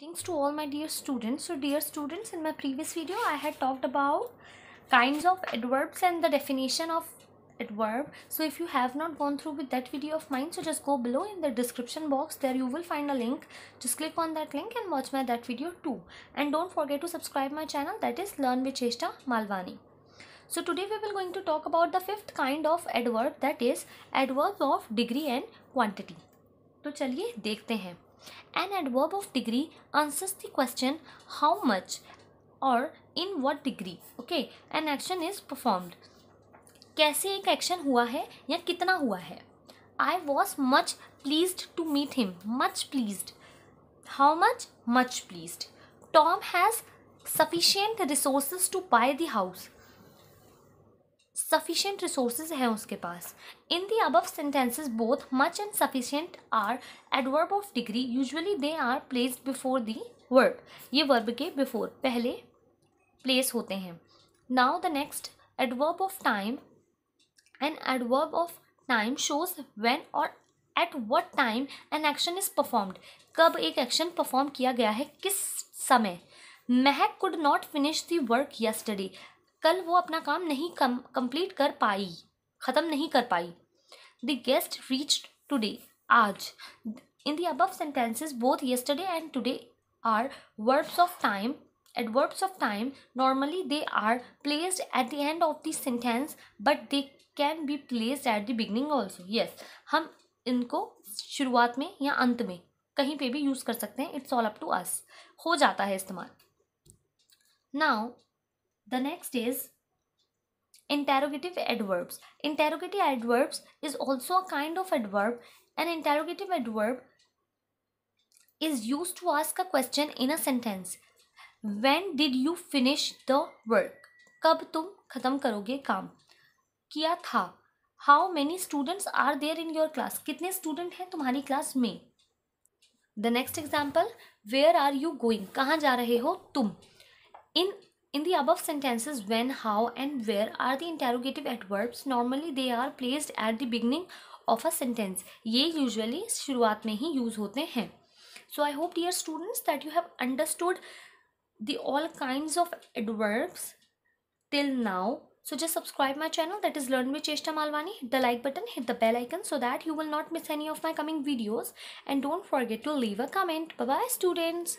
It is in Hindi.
greetings to all my dear students so dear students in my previous video i had talked about kinds of adverbs and the definition of adverb so if you have not gone through with that video of mine so just go below in the description box there you will find a link just click on that link and watch my that video too and don't forget to subscribe my channel that is learn with cheshta malvani so today we will going to talk about the fifth kind of adverb that is adverbs of degree and quantity तो चलिए देखते हैं An adverb of degree answers the question how much or in what degree. Okay, an action is performed. कैसे एक action हुआ है या कितना हुआ है? I was much pleased to meet him. Much pleased. How much? Much pleased. Tom has sufficient resources to buy the house. Sufficient resources हैं उसके पास in the above sentences both much and sufficient are adverb of degree usually they are place before the verb ये वर्ब के बिफोर पहले प्लेस होते हैं now the next adverb of time and adverb of time shows when और at what time an action is performed कब एक एक्शन परफॉर्म किया गया है किस समय Mahak could not finish the work yesterday कल वो अपना काम नहीं कम कंप्लीट कर पाई ख़त्म नहीं कर पाई द गेस्ट रीच टूडे आज in the above sentences both yesterday and today are verbs of time verbs of time normally they are placed at the end of the sentence but they can be placed at the beginning also yes हम इनको शुरुआत में या अंत में कहीं पे भी यूज़ कर सकते हैं it's all up to us हो जाता है इस्तेमाल now The next is interrogative adverbs. Interrogative adverbs is also a kind of adverb. An interrogative adverb is used to ask a question in a sentence. When did you finish the work? kab tum khatam karoge kaam kiya tha how many students are there in your class kitne student हैं tumhari class mein the next example where are you going kahan ja rahe ho tum in In the above sentences, when, how, and where are the interrogative adverbs. Normally, they are placed at the beginning of a sentence. ये usually शुरुआत में use So I hope, dear students, that you have understood the all kinds of adverbs till now. So just subscribe my channel that is Learn with Cheshta Malwani. Hit the like button, hit the bell icon so that you will not miss any of my coming videos. And don't forget to leave a comment. Bye-bye students.